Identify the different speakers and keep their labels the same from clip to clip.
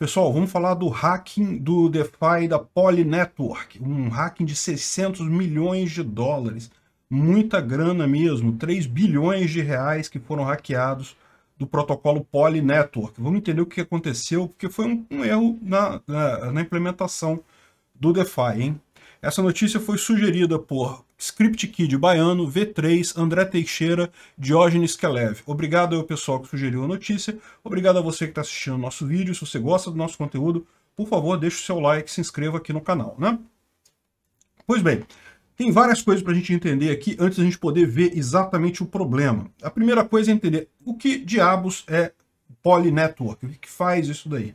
Speaker 1: Pessoal, vamos falar do hacking do DeFi da Poly Network, um hacking de 600 milhões de dólares, muita grana mesmo, 3 bilhões de reais que foram hackeados do protocolo Poly Network. Vamos entender o que aconteceu, porque foi um, um erro na, na, na implementação do DeFi, hein? Essa notícia foi sugerida por Script Kid Baiano, V3, André Teixeira, Diógenes Kelev. Obrigado ao pessoal que sugeriu a notícia, obrigado a você que está assistindo o nosso vídeo, se você gosta do nosso conteúdo, por favor, deixe o seu like, se inscreva aqui no canal, né? Pois bem, tem várias coisas para a gente entender aqui antes da gente poder ver exatamente o problema. A primeira coisa é entender o que diabos é Poly Network, o que faz isso daí.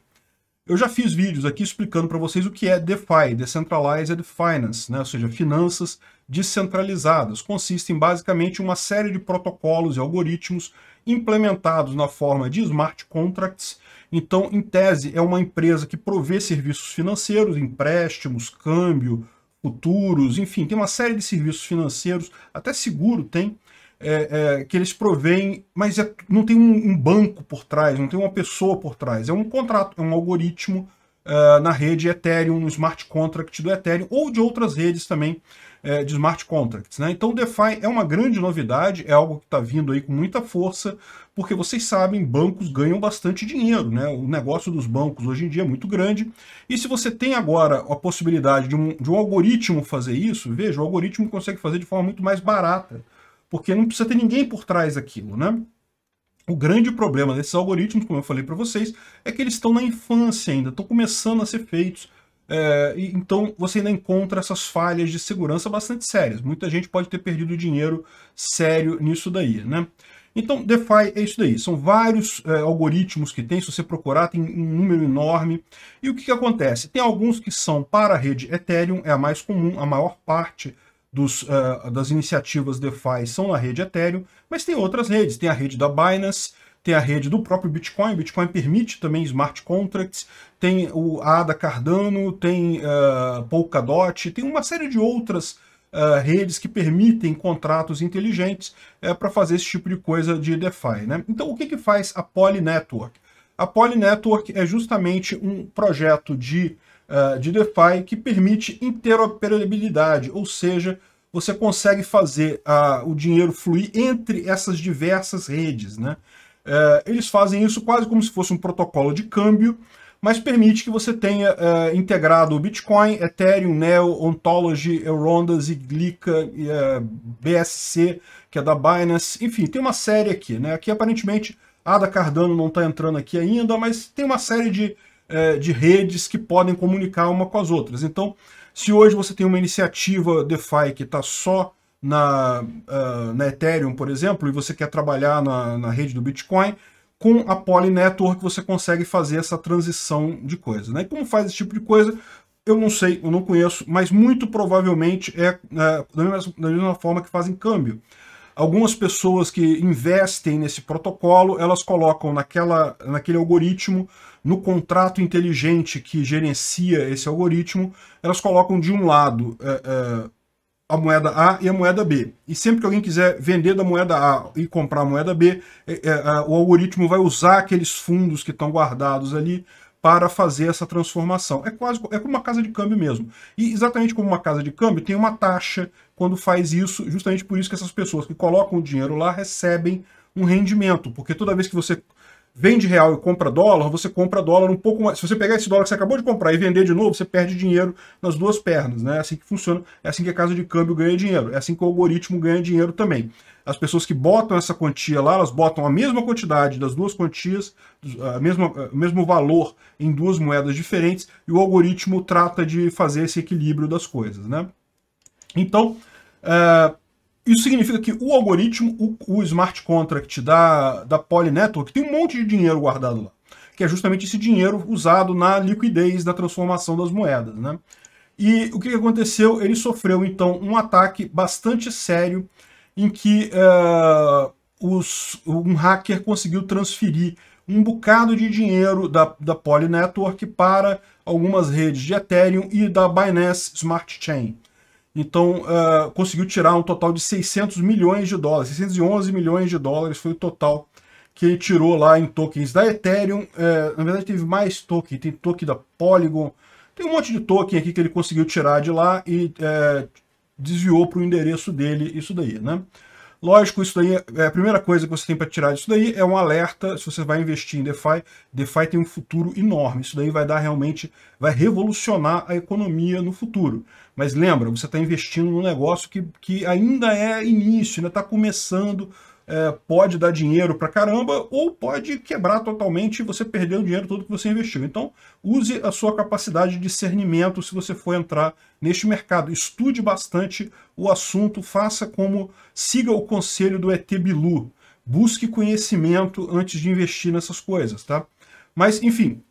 Speaker 1: Eu já fiz vídeos aqui explicando para vocês o que é DeFi, Decentralized Finance, né? ou seja, finanças descentralizadas. Consistem basicamente em uma série de protocolos e algoritmos implementados na forma de smart contracts. Então, em tese, é uma empresa que provê serviços financeiros, empréstimos, câmbio, futuros, enfim, tem uma série de serviços financeiros, até seguro tem, é, é, que eles provêm, mas é, não tem um, um, banco por trás, não tem uma pessoa por trás. É um contrato, é um algoritmo uh, na rede Ethereum, no smart contract do Ethereum ou de outras redes também é, de smart contracts. Né? Então, DeFi é uma grande novidade, é algo que está vindo aí com muita força, porque vocês sabem, bancos ganham bastante dinheiro. Né? O negócio dos bancos hoje em dia é muito grande. E se você tem agora a possibilidade de um, de um algoritmo fazer isso, veja, o algoritmo consegue fazer de forma muito mais barata porque não precisa ter ninguém por trás daquilo, né? O grande problema desses algoritmos, como eu falei para vocês, é que eles estão na infância ainda, estão começando a ser feitos, é, então você ainda encontra essas falhas de segurança bastante sérias. Muita gente pode ter perdido dinheiro sério nisso daí, né? Então, DeFi é isso daí. São vários é, algoritmos que tem, se você procurar, tem um número enorme. E o que, que acontece? Tem alguns que são para a rede Ethereum, é a mais comum, a maior parte dos, uh, das iniciativas DeFi são na rede Ethereum, mas tem outras redes. Tem a rede da Binance, tem a rede do próprio Bitcoin. Bitcoin permite também smart contracts, tem o ADA Cardano, tem uh, Polkadot, tem uma série de outras uh, redes que permitem contratos inteligentes uh, para fazer esse tipo de coisa de DeFi. Né? Então, o que, que faz a Poly Network? A Poly Network é justamente um projeto de uh, de DeFi que permite interoperabilidade, ou seja, você consegue fazer uh, o dinheiro fluir entre essas diversas redes. Né? Uh, eles fazem isso quase como se fosse um protocolo de câmbio, mas permite que você tenha uh, integrado o Bitcoin, Ethereum, Neo, Ontology, Rondas, Iglica, uh, BSC, que é da Binance, enfim, tem uma série aqui, né? Aqui aparentemente a da Cardano não está entrando aqui ainda, mas tem uma série de é, de redes que podem comunicar uma com as outras. Então, se hoje você tem uma iniciativa DeFi que está só na, uh, na Ethereum, por exemplo, e você quer trabalhar na, na rede do Bitcoin, com a Poly Network você consegue fazer essa transição de coisa. Né? E como faz esse tipo de coisa? Eu não sei, eu não conheço, mas muito provavelmente é, é da, mesma, da mesma forma que fazem câmbio. Algumas pessoas que investem nesse protocolo, elas colocam naquela, naquele algoritmo no contrato inteligente que gerencia esse algoritmo, elas colocam de um lado é, é, a moeda A e a moeda B. E sempre que alguém quiser vender da moeda A e comprar a moeda B, é, é, é, o algoritmo vai usar aqueles fundos que estão guardados ali para fazer essa transformação. É quase é como uma casa de câmbio mesmo. E exatamente como uma casa de câmbio, tem uma taxa quando faz isso, justamente por isso que essas pessoas que colocam o dinheiro lá recebem um rendimento, porque toda vez que você vende real e compra dólar, você compra dólar um pouco mais. Se você pegar esse dólar que você acabou de comprar e vender de novo, você perde dinheiro nas duas pernas, né? É assim que funciona, é assim que a casa de câmbio ganha dinheiro, é assim que o algoritmo ganha dinheiro também. As pessoas que botam essa quantia lá, elas botam a mesma quantidade das duas quantias, a mesma, o mesmo valor em duas moedas diferentes, e o algoritmo trata de fazer esse equilíbrio das coisas, né? Então, uh, isso significa que o algoritmo, o, o smart contract da, da Poly Network, tem um monte de dinheiro guardado lá, que é justamente esse dinheiro usado na liquidez da transformação das moedas. Né? E o que aconteceu? Ele sofreu, então, um ataque bastante sério em que uh, os, um hacker conseguiu transferir um bocado de dinheiro da, da Poly Network para algumas redes de Ethereum e da Binance Smart Chain. Então, uh, conseguiu tirar um total de 600 milhões de dólares. 611 milhões de dólares foi o total que ele tirou lá em tokens da Ethereum. É, na verdade, teve mais token. Tem token da Polygon. Tem um monte de token aqui que ele conseguiu tirar de lá e é, desviou para o endereço dele isso daí, né? Lógico, isso daí é, é a primeira coisa que você tem para tirar disso daí é um alerta se você vai investir em DeFi. DeFi tem um futuro enorme. Isso daí vai dar realmente, vai revolucionar a economia no futuro. Mas lembra, você está investindo num negócio que, que ainda é início, ainda está começando é, pode dar dinheiro para caramba ou pode quebrar totalmente e você perder o dinheiro todo que você investiu. Então, use a sua capacidade de discernimento se você for entrar neste mercado. Estude bastante o assunto, faça como siga o conselho do ET Bilu. Busque conhecimento antes de investir nessas coisas, tá? Mas, enfim,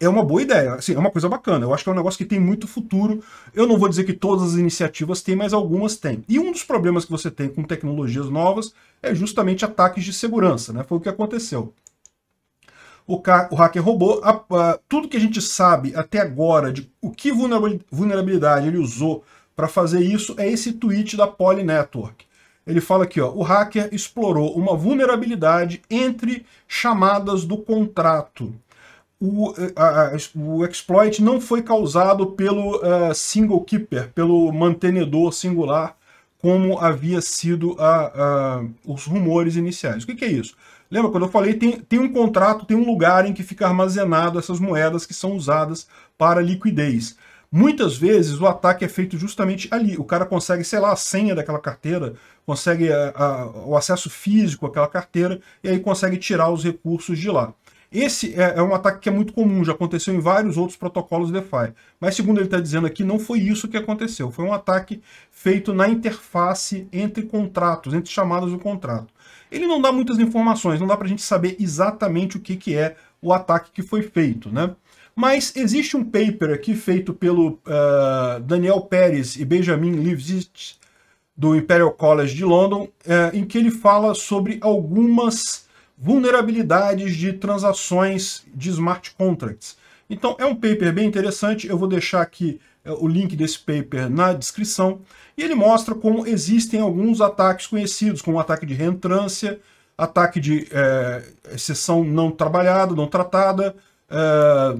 Speaker 1: é uma boa ideia, assim, é uma coisa bacana. Eu acho que é um negócio que tem muito futuro. Eu não vou dizer que todas as iniciativas têm, mas algumas têm. E um dos problemas que você tem com tecnologias novas é justamente ataques de segurança, né? Foi o que aconteceu. O, o hacker roubou a, a, tudo que a gente sabe até agora de o que vulnerabilidade ele usou para fazer isso é esse tweet da Poly Network. Ele fala aqui, ó, o hacker explorou uma vulnerabilidade entre chamadas do contrato o, a, o exploit não foi causado pelo uh, single keeper, pelo mantenedor singular, como havia sido a, a, os rumores iniciais. O que, que, é isso? Lembra quando eu falei, tem, tem um contrato, tem um lugar em que fica armazenado essas moedas que são usadas para liquidez. Muitas vezes o ataque é feito justamente ali. O cara consegue, sei lá, a senha daquela carteira, consegue eh, a, o acesso físico àquela carteira e aí consegue tirar os recursos de lá. Esse é, é, um ataque que é muito comum, já aconteceu em vários outros protocolos DeFi. Mas, segundo ele está dizendo aqui, não foi isso que aconteceu. Foi um ataque feito na interface entre contratos, entre chamadas do contrato. Ele não dá muitas informações, não dá para a gente saber exatamente o que, que é o ataque que foi feito, né? Mas existe um paper aqui feito pelo uh, Daniel Pérez e Benjamin Livzitz, do Imperial College de London, uh, em que ele fala sobre algumas vulnerabilidades de transações de smart contracts. Então é um paper bem interessante, eu vou deixar aqui é, o link desse paper na descrição, e ele mostra como existem alguns ataques conhecidos, como o ataque de reentrância, ataque de é, exceção não trabalhada, não tratada, é,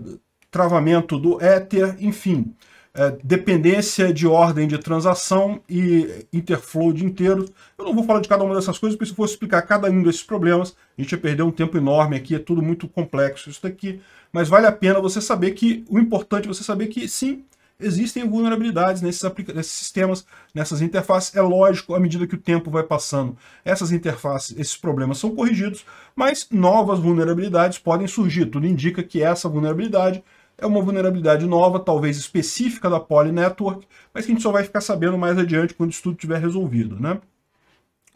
Speaker 1: travamento do Ether, enfim. É, dependência de ordem de transação e interflow de inteiros. Eu não vou falar de cada uma dessas coisas, porque se fosse explicar cada um desses problemas, a gente ia perder um tempo enorme aqui, é tudo muito complexo isso daqui, mas vale a pena você saber que, o importante é você saber que sim, existem vulnerabilidades nesses, nesses sistemas, nessas interfaces. É lógico, à medida que o tempo vai passando, essas interfaces, esses problemas são corrigidos, mas novas vulnerabilidades podem surgir. Tudo indica que essa vulnerabilidade é uma vulnerabilidade nova, talvez específica da Poly Network, mas que a gente só vai ficar sabendo mais adiante quando isso tudo estiver resolvido, né?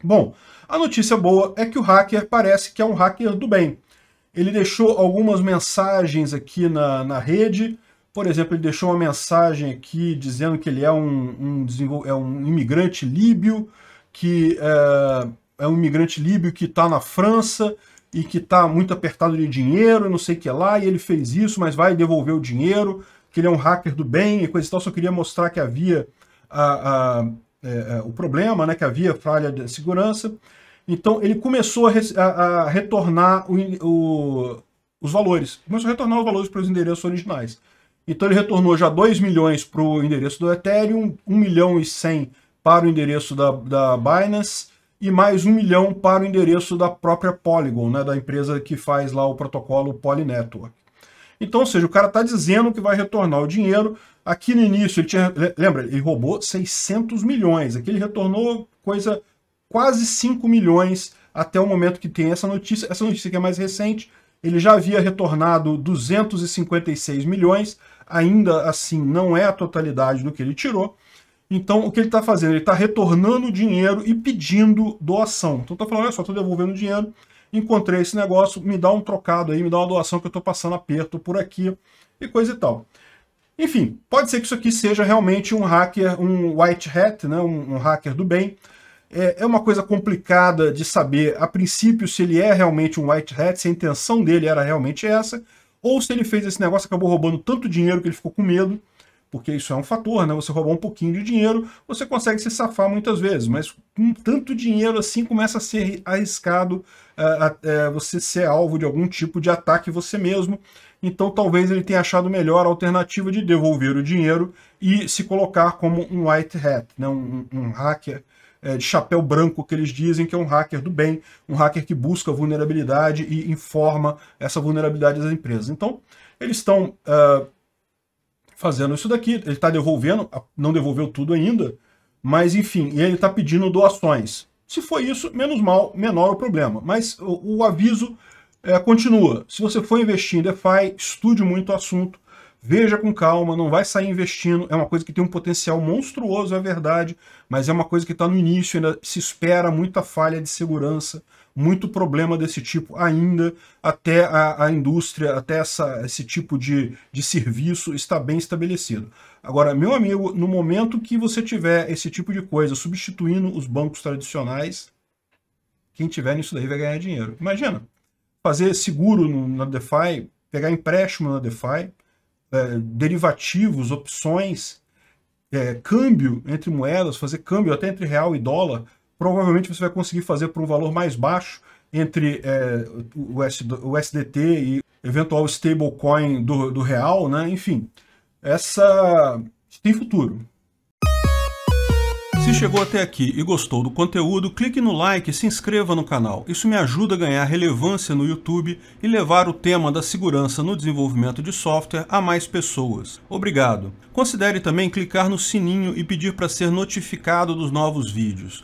Speaker 1: Bom, a notícia boa é que o hacker parece que é um hacker do bem. Ele deixou algumas mensagens aqui na, na rede, por exemplo, ele deixou uma mensagem aqui dizendo que ele é um, um é um imigrante líbio, que é, é um imigrante líbio que está na França e que está muito apertado de dinheiro, não sei o que lá, e ele fez isso, mas vai devolver o dinheiro, que ele é um hacker do bem e coisa e tal. Só queria mostrar que havia a, a, é, é o problema, né, que havia falha de segurança. Então ele começou a, a retornar o, o, os valores. Começou a retornar os valores para os endereços originais. Então ele retornou já 2 milhões para o endereço do Ethereum, 1 milhão e 100 para o endereço da, da Binance, e mais um milhão para o endereço da própria Polygon, né, da empresa que faz lá o protocolo Polynetwork. Então, ou seja, o cara está dizendo que vai retornar o dinheiro. Aqui no início, ele tinha, lembra, ele roubou 600 milhões. Aqui ele retornou coisa quase 5 milhões até o momento que tem essa notícia. Essa notícia que é mais recente, ele já havia retornado 256 milhões, ainda assim não é a totalidade do que ele tirou. Então, o que ele está fazendo? Ele está retornando o dinheiro e pedindo doação. Então, está falando, olha só, estou devolvendo o dinheiro, encontrei esse negócio, me dá um trocado aí, me dá uma doação que eu estou passando aperto por aqui e coisa e tal. Enfim, pode ser que isso aqui seja realmente um hacker, um white hat, né, um, um hacker do bem. É, é uma coisa complicada de saber, a princípio, se ele é realmente um white hat, se a intenção dele era realmente essa, ou se ele fez esse negócio, acabou roubando tanto dinheiro que ele ficou com medo, porque isso é um fator, né? Você roubar um pouquinho de dinheiro, você consegue se safar muitas vezes, mas com tanto dinheiro assim começa a ser arriscado uh, uh, você ser alvo de algum tipo de ataque você mesmo. Então talvez ele tenha achado melhor a alternativa de devolver o dinheiro e se colocar como um white hat, né? um, um hacker eh, de chapéu branco que eles dizem que é um hacker do bem, um hacker que busca vulnerabilidade e informa essa vulnerabilidade das empresas. Então, eles estão uh, fazendo isso daqui. Ele está devolvendo, não devolveu tudo ainda, mas enfim, e ele está pedindo doações. Se for isso, menos mal, menor o problema. Mas o, o aviso é, continua. Se você for investir em DeFi, estude muito o assunto, veja com calma, não vai sair investindo. É uma coisa que tem um potencial monstruoso, é verdade, mas é uma coisa que está no início, ainda se espera muita falha de segurança muito problema desse tipo ainda, até a, a indústria, até essa, esse tipo de, de serviço está bem estabelecido. Agora, meu amigo, no momento que você tiver esse tipo de coisa substituindo os bancos tradicionais, quem tiver nisso daí vai ganhar dinheiro. Imagina, fazer seguro no, na DeFi, pegar empréstimo na DeFi, é, derivativos, opções, é, câmbio entre moedas, fazer câmbio até entre real e dólar, provavelmente você vai conseguir fazer por um valor mais baixo entre é, o, o SDT e eventual stablecoin do, do real, né? Enfim, essa tem futuro. Se chegou até aqui e gostou do conteúdo, clique no like e se inscreva no canal. Isso me ajuda a ganhar relevância no YouTube e levar o tema da segurança no desenvolvimento de software a mais pessoas. Obrigado. Considere também clicar no sininho e pedir para ser notificado dos novos vídeos.